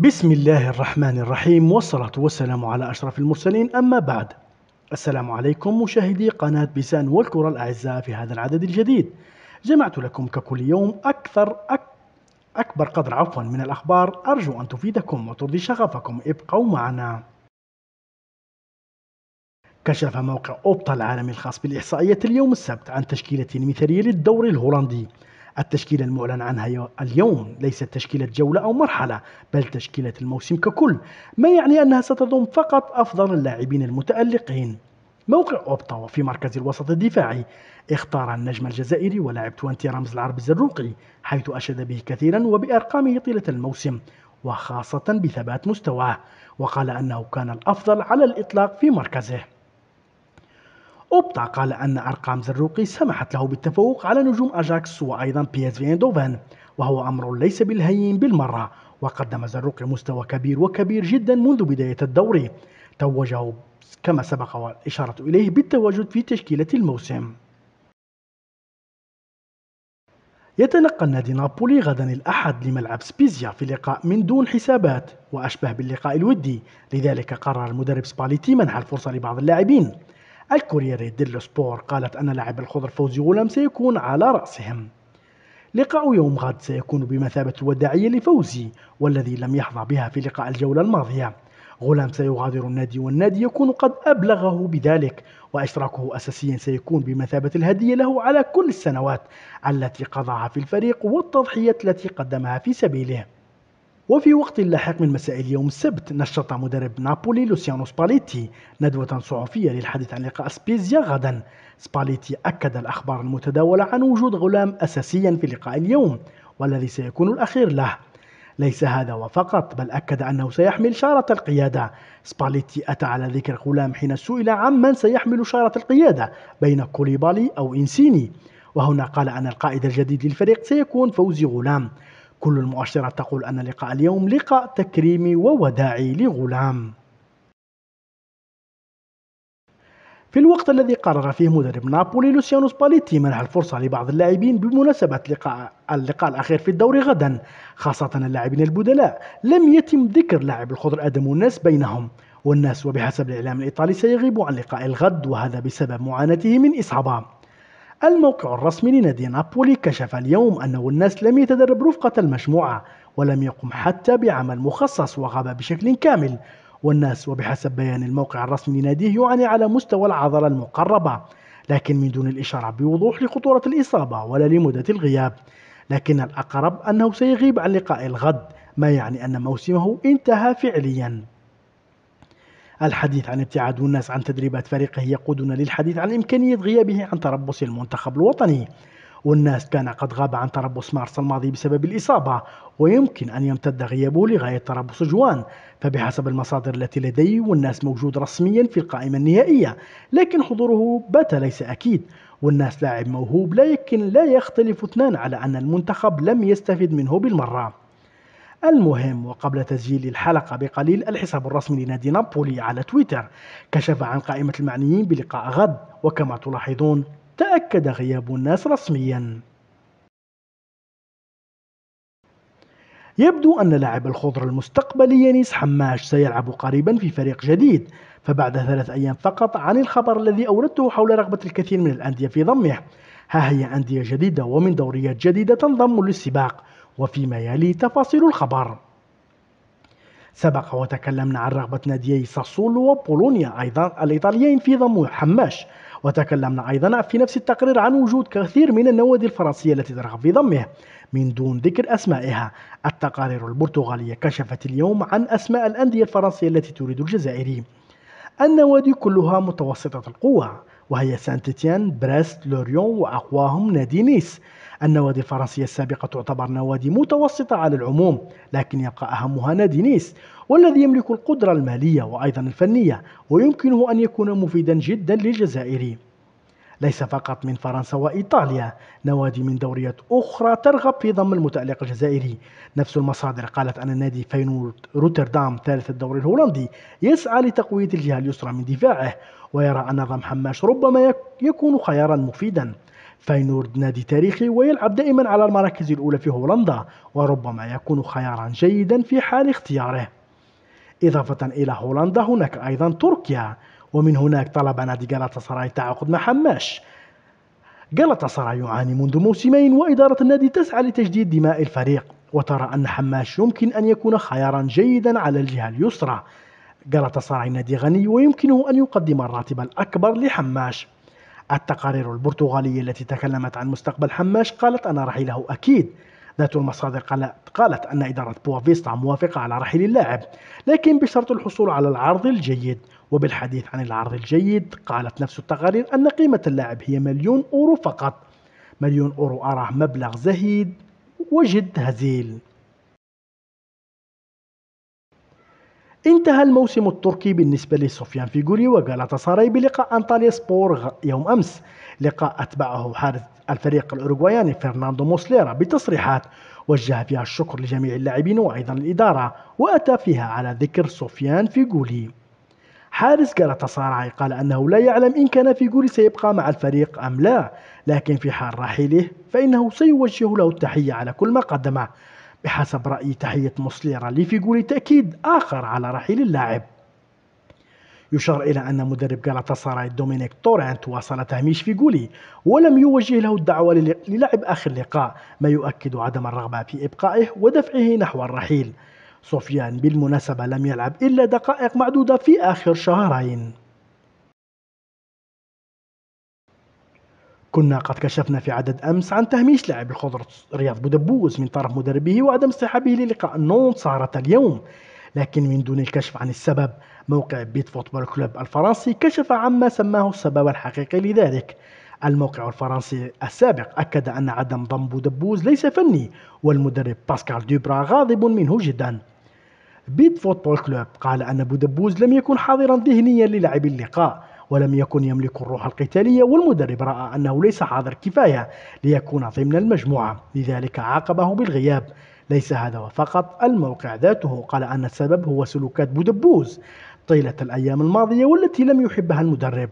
بسم الله الرحمن الرحيم والصلاة والسلام على أشرف المرسلين أما بعد السلام عليكم مشاهدي قناة بيسان والكرة الأعزاء في هذا العدد الجديد جمعت لكم ككل يوم أكثر أك... أكبر قدر عفوا من الأخبار أرجو أن تفيدكم وترضي شغفكم ابقوا معنا كشف موقع أوبتا العالمي الخاص بالإحصائية اليوم السبت عن تشكيلة مثالية للدوري الهولندي التشكيلة المعلن عنها اليوم ليست تشكيلة جولة أو مرحلة بل تشكيلة الموسم ككل ما يعني أنها ستضم فقط أفضل اللاعبين المتألقين موقع أوبتا في مركز الوسط الدفاعي اختار النجم الجزائري ولاعب توانتي رمز العرب الزروقي حيث أشاد به كثيرا وبأرقامه طيلة الموسم وخاصة بثبات مستواه وقال أنه كان الأفضل على الإطلاق في مركزه أوبتا قال أن أرقام زروقي سمحت له بالتفوق على نجوم أجاكس وأيضا بي اس في اندوفان وهو أمر ليس بالهين بالمرة وقدم زروقي مستوى كبير وكبير جدا منذ بداية الدوري توجه كما سبق والإشارة إليه بالتواجد في تشكيلة الموسم يتنقل نادي نابولي غدا الأحد لملعب سبيزيا في لقاء من دون حسابات وأشبه باللقاء الودي لذلك قرر المدرب سباليتي منح الفرصة لبعض اللاعبين الكوريري ديلو سبور قالت أن لاعب الخضر فوزي غلام سيكون على رأسهم لقاء يوم غد سيكون بمثابة الوداعية لفوزي والذي لم يحظى بها في لقاء الجولة الماضية غلام سيغادر النادي والنادي يكون قد أبلغه بذلك وإشراكه أساسيا سيكون بمثابة الهدية له على كل السنوات التي قضاها في الفريق والتضحية التي قدمها في سبيله وفي وقت لاحق من مساء اليوم السبت نشط مدرب نابولي لوسيانو سباليتي ندوة صحفية للحديث عن لقاء سبيزيا غدا سباليتي أكد الأخبار المتداولة عن وجود غلام أساسيا في لقاء اليوم والذي سيكون الأخير له ليس هذا وفقط بل أكد أنه سيحمل شارة القيادة سباليتي أتى على ذكر غلام حين سئل عمن سيحمل شارة القيادة بين كوليبالي أو إنسيني وهنا قال أن القائد الجديد للفريق سيكون فوزي غلام كل المؤشرات تقول أن لقاء اليوم لقاء تكريمي ووداعي لغلام في الوقت الذي قرر فيه مدرب نابولي لوسيانو سباليتي منح الفرصة لبعض اللاعبين بمناسبة لقاء اللقاء الأخير في الدوري غدا خاصة اللاعبين البدلاء لم يتم ذكر لاعب الخضر أدم الناس بينهم والناس وبحسب الإعلام الإيطالي سيغيب عن لقاء الغد وهذا بسبب معاناته من إصابة الموقع الرسمي لنادي نابولي كشف اليوم أنه الناس لم يتدرب رفقة المجموعة ولم يقم حتى بعمل مخصص وغاب بشكل كامل والناس وبحسب بيان الموقع الرسمي لناديه يعاني على مستوى العضلة المقربة لكن من دون الإشارة بوضوح لخطورة الإصابة ولا لمدة الغياب لكن الأقرب أنه سيغيب عن لقاء الغد ما يعني أن موسمه انتهى فعلياً الحديث عن ابتعاد الناس عن تدريبات فريقه يقودنا للحديث عن إمكانية غيابه عن تربص المنتخب الوطني والناس كان قد غاب عن تربص مارس الماضي بسبب الإصابة ويمكن أن يمتد غيابه لغاية تربص جوان فبحسب المصادر التي لدي والناس موجود رسميا في القائمة النهائية لكن حضوره بات ليس أكيد والناس لاعب موهوب لكن لا يختلف اثنان على أن المنتخب لم يستفد منه بالمرة المهم وقبل تسجيل الحلقة بقليل الحساب الرسمي لنادي نابولي على تويتر كشف عن قائمة المعنيين بلقاء غد وكما تلاحظون تأكد غياب الناس رسميا يبدو أن لاعب الخضر المستقبلي يانيس حماش سيلعب قريبا في فريق جديد فبعد ثلاث أيام فقط عن الخبر الذي أوردته حول رغبة الكثير من الأندية في ضمه ها هي أندية جديدة ومن دوريات جديدة تنضم للسباق وفيما يلي تفاصيل الخبر سبق وتكلمنا عن رغبة ناديي ساسولو وبولونيا أيضا الإيطاليين في ضم حماش وتكلمنا أيضا في نفس التقرير عن وجود كثير من النوادي الفرنسية التي ترغب في ضمه من دون ذكر أسمائها التقارير البرتغالية كشفت اليوم عن أسماء الأندية الفرنسية التي تريد الجزائري النوادي كلها متوسطة القوة وهي سانتيتيان، براست بريست لوريون وأقواهم نادي نيس النوادي الفرنسية السابقة تعتبر نوادي متوسطة على العموم لكن يبقى أهمها نادي نيس والذي يملك القدرة المالية وأيضا الفنية ويمكنه أن يكون مفيدا جدا للجزائري ليس فقط من فرنسا وإيطاليا نوادي من دوريات أخرى ترغب في ضم المتألق الجزائري نفس المصادر قالت أن نادي فينورد روتردام ثالث الدوري الهولندي يسعى لتقوية الجهة اليسرى من دفاعه ويرى أن ضم حماش ربما يكون خيارا مفيدا فاينورد نادي تاريخي ويلعب دائما على المراكز الأولى في هولندا وربما يكون خيارا جيدا في حال اختياره إضافة إلى هولندا هناك أيضا تركيا ومن هناك طلب نادي جالاتا تعاقد مع حماش جالاتا سراي يعاني منذ موسمين وإدارة النادي تسعى لتجديد دماء الفريق وترى أن حماش يمكن أن يكون خيارا جيدا على الجهة اليسرى جالاتا سراي نادي غني ويمكنه أن يقدم الراتب الأكبر لحماش التقارير البرتغالية التي تكلمت عن مستقبل حماش قالت أن رحيله أكيد ذات المصادر قالت أن إدارة بوافيستا موافقة على رحيل اللاعب لكن بشرط الحصول على العرض الجيد وبالحديث عن العرض الجيد قالت نفس التقارير أن قيمة اللاعب هي مليون أورو فقط مليون أورو أراه مبلغ زهيد وجد هزيل انتهى الموسم التركي بالنسبة لسفيان فيجوري وجالاتا ساراي بلقاء أنطاليا سبور يوم أمس لقاء أتبعه حارس الفريق الأوروغوياني فرناندو موسليرا بتصريحات وجه فيها الشكر لجميع اللاعبين وأيضا الإدارة وأتى فيها على ذكر سفيان فيجولي حارس جالاتا ساراي قال أنه لا يعلم إن كان فيجوري سيبقى مع الفريق أم لا لكن في حال رحيله فإنه سيوجه له التحية على كل ما قدمه بحسب رأي تحية مصليرة اللي تأكيد آخر على رحيل اللاعب يشار إلى أن مدرب غالاتاساراي دومينيك تورانت واصل تهميش فيغولي ولم يوجه له الدعوة للعب آخر لقاء ما يؤكد عدم الرغبة في إبقائه ودفعه نحو الرحيل سفيان بالمناسبة لم يلعب إلا دقائق معدودة في آخر شهرين كنا قد كشفنا في عدد أمس عن تهميش لاعب الخضرة رياض بودبوز من طرف مدربه وعدم اصطحابه للقاء النون صارت اليوم لكن من دون الكشف عن السبب موقع بيت فوتبول كلوب الفرنسي كشف عما سماه السبب الحقيقي لذلك الموقع الفرنسي السابق أكد أن عدم ضم بودبوز ليس فني والمدرب باسكال دوبرا غاضب منه جدا بيت فوتبول كلوب قال أن بودبوز لم يكن حاضرا ذهنيا للعب اللقاء ولم يكن يملك الروح القتالية والمدرب رأى أنه ليس حاضر كفاية ليكون ضمن المجموعة لذلك عاقبه بالغياب ليس هذا فقط الموقع ذاته قال أن السبب هو سلوكات بودبوز طيلة الأيام الماضية والتي لم يحبها المدرب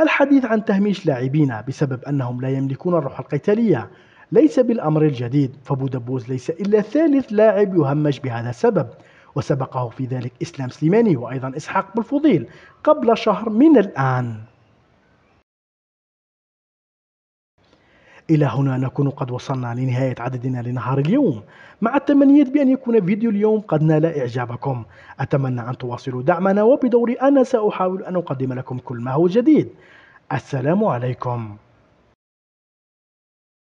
الحديث عن تهميش لاعبين بسبب أنهم لا يملكون الروح القتالية ليس بالأمر الجديد فبودبوز ليس إلا ثالث لاعب يهمش بهذا السبب وسبقه في ذلك إسلام سليماني وأيضا إسحاق بالفضيل قبل شهر من الآن إلى هنا نكون قد وصلنا لنهاية عددنا لنهار اليوم مع التمنية بأن يكون فيديو اليوم قد نال إعجابكم أتمنى أن تواصلوا دعمنا وبدوري أنا سأحاول أن أقدم لكم كل ما هو جديد السلام عليكم